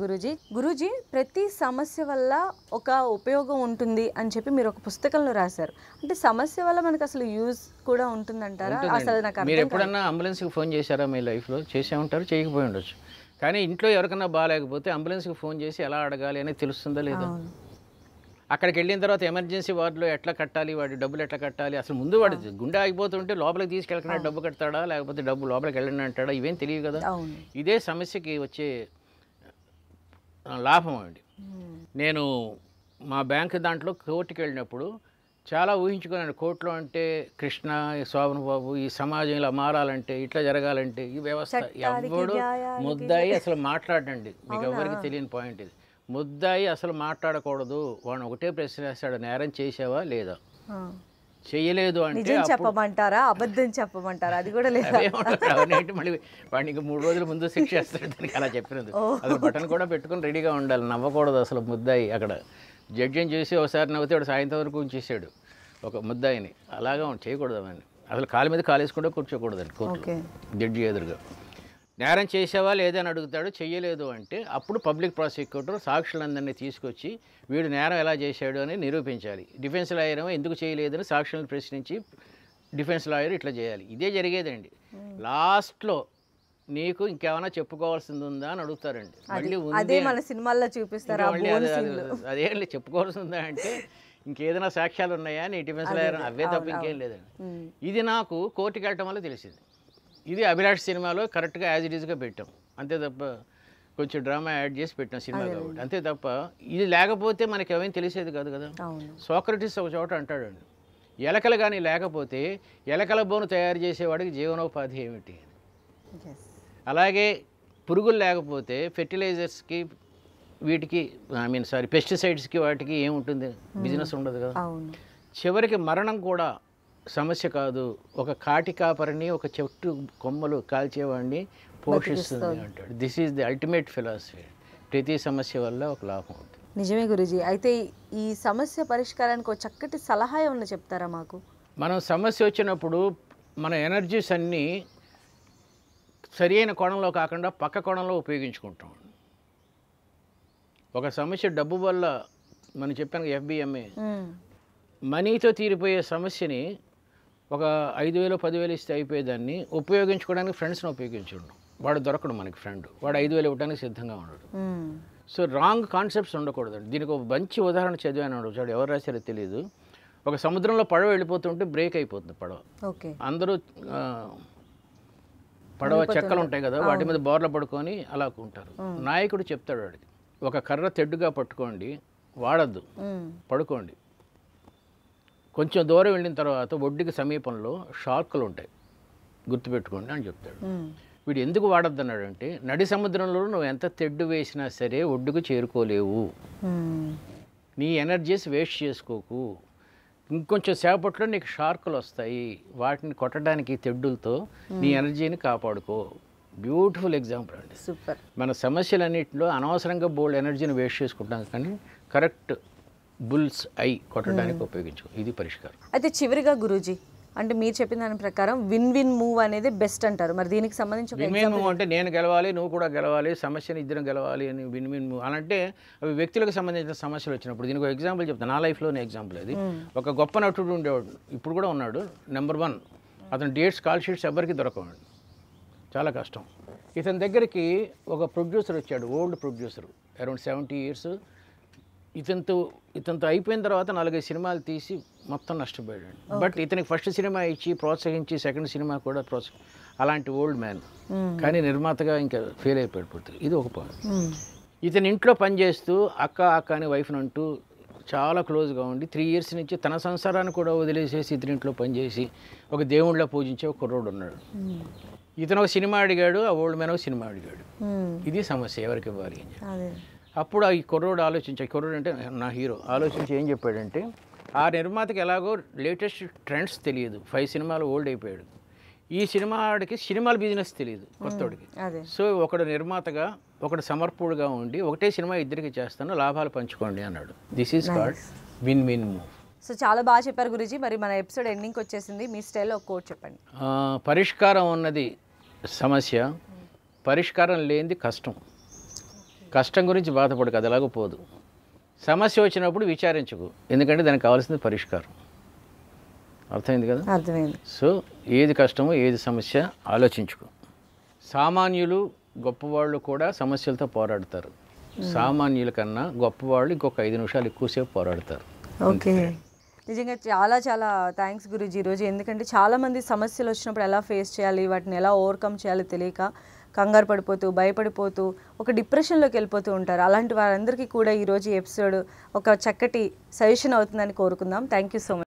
గురూజీ గురూజీ ప్రతి సమస్య వల్ల ఒక ఉపయోగం ఉంటుంది అని చెప్పి మీరు ఒక పుస్తకంలో రాశారు అంటే సమస్య వల్ల మనకు అసలు యూజ్ కూడా ఉంటుందంటారా అసలు నాకు మీరు ఎప్పుడన్నా అంబులెన్స్కి ఫోన్ చేశారా మీ లైఫ్లో చేసే ఉంటారు చేయకపోయి ఉండొచ్చు కానీ ఇంట్లో ఎవరికన్నా బాగాలేకపోతే అంబులెన్స్కి ఫోన్ చేసి ఎలా అడగాలి అనేది తెలుస్తుందా లేదా అక్కడికి వెళ్ళిన తర్వాత ఎమర్జెన్సీ వార్డులో ఎట్లా కట్టాలి వాడి డబ్బులు ఎట్లా కట్టాలి అసలు ముందు వాడు గుండె ఆగిపోతుంటే లోపలికి తీసుకెళ్ళకుండా డబ్బు కట్టాడా లేకపోతే డబ్బు లోపలికి వెళ్ళండి అంటాడా ఇవేం తెలియదు కదా ఇదే సమస్యకి వచ్చే లాభం అండి నేను మా బ్యాంక్ దాంట్లో కోర్టుకి వెళ్ళినప్పుడు చాలా ఊహించుకున్నాను కోర్టులో అంటే కృష్ణ శోభన్ బాబు ఈ సమాజం ఇలా మారాలంటే ఇట్లా జరగాలంటే ఈ వ్యవస్థ ఎవరు ముద్దాయి అసలు మాట్లాడండి మీకు ఎవరికి తెలియని పాయింట్ ఇది ముద్దాయి అసలు మాట్లాడకూడదు వాడు ఒకటే ప్రశ్న వేస్తాడు నేరం చేసావా లేదా చేయలేదు అంటే చెప్పమంటారా అబద్ధం చెప్పమంటారా అది కూడా లేదు మళ్ళీ వాడికి మూడు రోజుల ముందు శిక్ష చేస్తాడు అలా చెప్పినది అసలు బటన్ కూడా పెట్టుకుని రెడీగా ఉండాలి నవ్వకూడదు అసలు ముద్దాయి అక్కడ జడ్జిని చూసి ఒకసారి నవ్వుతే వాడు సాయంత్రం వరకు ఉంచేసాడు ఒక ముద్దాయిని అలాగా చేయకూడదు అని అసలు కాలు మీద కాలు వేసుకుంటే కూర్చోకూడదండి జడ్జి ఎదురుగా నేరం చేసేవా లేదని అడుగుతాడు చేయలేదు అంటే అప్పుడు పబ్లిక్ ప్రాసిక్యూటర్ సాక్షులందరినీ తీసుకొచ్చి వీడు నేరం ఎలా చేశాడు అని నిరూపించాలి డిఫెన్స్ లాయర్ ఎందుకు చేయలేదని సాక్షులను ప్రశ్నించి డిఫెన్స్ లాయర్ ఇట్లా చేయాలి ఇదే జరిగేదండి లాస్ట్లో నీకు ఇంకేమైనా చెప్పుకోవాల్సింది ఉందా అని అడుగుతారండి మళ్ళీ సినిమాల్లో చూపిస్తారు అదే చెప్పుకోవాల్సి ఉందా అంటే ఇంకేదైనా సాక్ష్యాలు ఉన్నాయా నీ డిఫెన్స్ లాయర్ అవే తప్ప ఇంకేం లేదండి ఇది నాకు కోర్టుకి వెళ్ళటం వల్ల తెలిసింది ఇది అభిలాష్ సినిమాలో కరెక్ట్గా యాజ్ ఇట్ ఈజ్గా పెట్టాం అంతే తప్ప కొంచెం డ్రామా యాడ్ చేసి పెట్టాం సినిమా కాబట్టి అంతే తప్ప ఇది లేకపోతే మనకి ఏమైనా తెలిసేది కాదు కదా సోక్రటిస్ ఒక చోట అంటాడండి ఎలకలు కానీ లేకపోతే ఎలకల బోను తయారు చేసేవాడికి జీవనోపాధి ఏమిటి అలాగే పురుగులు లేకపోతే ఫెర్టిలైజర్స్కి వీటికి ఐ మీన్ సారీ పెస్టిసైడ్స్కి వాటికి ఏముంటుంది బిజినెస్ ఉండదు కదా చివరికి మరణం కూడా సమస్య కాదు ఒక కాటి కాపరిని ఒక చెట్టు కొమ్మలు కాల్చేవాడిని పోషిస్తుంది అంటాడు this is the ultimate philosophy ప్రతి సమస్య వల్ల ఒక లాభం ఉంటుంది నిజమే గురుజీ అయితే ఈ సమస్య పరిష్కారానికి ఒక చక్కటి సలహా ఏమన్నా చెప్తారా మాకు మనం సమస్య వచ్చినప్పుడు మన ఎనర్జీస్ అన్నీ సరియైన కోణంలో కాకుండా పక్క కోణంలో ఉపయోగించుకుంటాం ఒక సమస్య డబ్బు వల్ల మనం చెప్పాను ఎఫ్బిఎంఏ మనీతో తీరిపోయే సమస్యని ఒక ఐదు వేలు పదివేలు ఇస్తే అయిపోయేదాన్ని ఉపయోగించుకోవడానికి ఫ్రెండ్స్ని ఉపయోగించుడు వాడు దొరకడు మనకి ఫ్రెండ్ వాడు ఐదు వేలు ఇవ్వడానికి సిద్ధంగా ఉండడు సో రాంగ్ కాన్సెప్ట్స్ ఉండకూడదండి దీనికి ఒక మంచి ఉదాహరణ చదివాను చాడు ఎవరు రాశారో తెలియదు ఒక సముద్రంలో పడవ వెళ్ళిపోతుంటే బ్రేక్ అయిపోతుంది పడవ అందరూ పడవ చెక్కలు ఉంటాయి కదా వాటి మీద బోర్ల పడుకొని అలా ఉంటారు నాయకుడు చెప్తాడు వాడికి ఒక కర్ర తెడ్డుగా పట్టుకోండి వాడద్దు పడుకోండి కొంచెం దూరం వెళ్ళిన తర్వాత ఒడ్డుకి సమీపంలో షార్కులు ఉంటాయి గుర్తుపెట్టుకోండి అని చెప్తాడు వీడు ఎందుకు వాడొద్దన్నాడంటే నడి సముద్రంలో నువ్వు ఎంత తెడ్డు వేసినా సరే ఒడ్డుకు చేరుకోలేవు నీ ఎనర్జీస్ వేస్ట్ చేసుకోకు ఇంకొంచెం సేపట్లో నీకు షార్కులు వస్తాయి వాటిని కొట్టడానికి తెడ్డులతో నీ ఎనర్జీని కాపాడుకో బ్యూటిఫుల్ ఎగ్జాంపుల్ అండి సూపర్ మన సమస్యలన్నింటిలో అనవసరంగా బోల్డ్ ఎనర్జీని వేస్ట్ చేసుకుంటాం కానీ కరెక్ట్ బుల్స్ ఐ కొట్టడానికి ఉపయోగించుకో ఇది పరిష్కారం అయితే చివరిగా గురూజీ అంటే మీరు చెప్పిన దాని ప్రకారం విన్ విన్ మూవ్ అనేది బెస్ట్ అంటారు మరి దీనికి సంబంధించి విన్ విన్ మూవ్ అంటే నేను గెలవాలి నువ్వు కూడా గెలవాలి సమస్యను ఇద్దరం గెలవాలి అని విన్ విన్ మూవ్ అంటే అవి వ్యక్తులకు సంబంధించిన సమస్యలు వచ్చినప్పుడు దీనికి ఒక ఎగ్జాంపుల్ చెప్తాను నా లైఫ్లోనే ఎగ్జాంపుల్ అది ఒక గొప్ప నటుడు ఉండేవాడు ఇప్పుడు కూడా ఉన్నాడు నెంబర్ వన్ అతను డేట్స్ కాల్ షీట్స్ ఎవరికి దొరకవాడు చాలా కష్టం ఇతని దగ్గరికి ఒక ప్రొడ్యూసర్ వచ్చాడు old producer around seventy years ఇతనితో ఇతనితో అయిపోయిన తర్వాత నాలుగైదు సినిమాలు తీసి మొత్తం నష్టపోయాడు బట్ ఇతనికి ఫస్ట్ సినిమా ఇచ్చి ప్రోత్సహించి సెకండ్ సినిమా కూడా ప్రోత్సహి అలాంటి ఓల్డ్ మ్యాన్ కానీ నిర్మాతగా ఇంకా ఫెయిల్ అయిపోయాడు పూర్తిగా ఇది ఒక పాయింట్ ఇతని ఇంట్లో పనిచేస్తూ అక్క అక్క అని వైఫ్ని అంటూ చాలా క్లోజ్గా ఉండి త్రీ ఇయర్స్ నుంచి తన సంసారాన్ని కూడా వదిలేసేసి ఇతని ఇంట్లో పనిచేసి ఒక దేవుళ్ళ పూజించే ఒక కుర్రోడు ఉన్నాడు ఇతను ఒక సినిమా అడిగాడు ఆ ఓల్డ్ మ్యాన్ ఒక సినిమా అడిగాడు ఇది సమస్య ఎవరికి ఇవ్వాలి అప్పుడు ఈ కుర్రోడు ఆలోచించాడు కుర్రోడు అంటే నా హీరో ఆలోచించి ఏం చెప్పాడంటే ఆ నిర్మాతకి ఎలాగో లేటెస్ట్ ట్రెండ్స్ తెలియదు ఫైవ్ సినిమాలు ఓల్డ్ అయిపోయాడు ఈ సినిమా ఆడికి సినిమాల బిజినెస్ తెలియదు కొత్తోడికి సో ఒకడు నిర్మాతగా ఒకడు సమర్పుడుగా ఉండి ఒకటే సినిమా ఇద్దరికి చేస్తాను లాభాలు పంచుకోండి అన్నాడు this is called win win move so చాలా బాగా చెప్పారు గురుజీ మరి మన ఎపిసోడ్ ఎండింగ్ వచ్చేసింది మీ స్టైల్లో ఒక చెప్పండి పరిష్కారం ఉన్నది సమస్య పరిష్కారం లేనిది కష్టం కష్టం గురించి బాధపడు కదా ఎలాగో పోదు సమస్య వచ్చినప్పుడు విచారించకు ఎందుకంటే దానికి కావాల్సింది పరిష్కారం అర్థమైంది కదా అర్థమైంది సో ఏది కష్టమో ఏది సమస్య ఆలోచించుకో సామాన్యులు గొప్పవాళ్ళు కూడా సమస్యలతో పోరాడతారు సామాన్యుల కన్నా గొప్పవాళ్ళు ఇంకొక ఐదు నిమిషాలు ఎక్కువసేపు పోరాడతారు ఓకే నిజంగా చాలా చాలా థ్యాంక్స్ గురుజీ ఈరోజు ఎందుకంటే చాలామంది సమస్యలు వచ్చినప్పుడు ఎలా ఫేస్ చేయాలి వాటిని ఎలా ఓవర్కమ్ చేయాలి తెలియక కంగారు పడిపోతూ భయపడిపోతూ ఒక డిప్రెషన్లోకి వెళ్ళిపోతూ ఉంటారు అలాంటి వారందరికీ కూడా ఈరోజు ఎపిసోడ్ ఒక చక్కటి సజెషన్ అవుతుందని కోరుకుందాం థ్యాంక్ యూ సో మచ్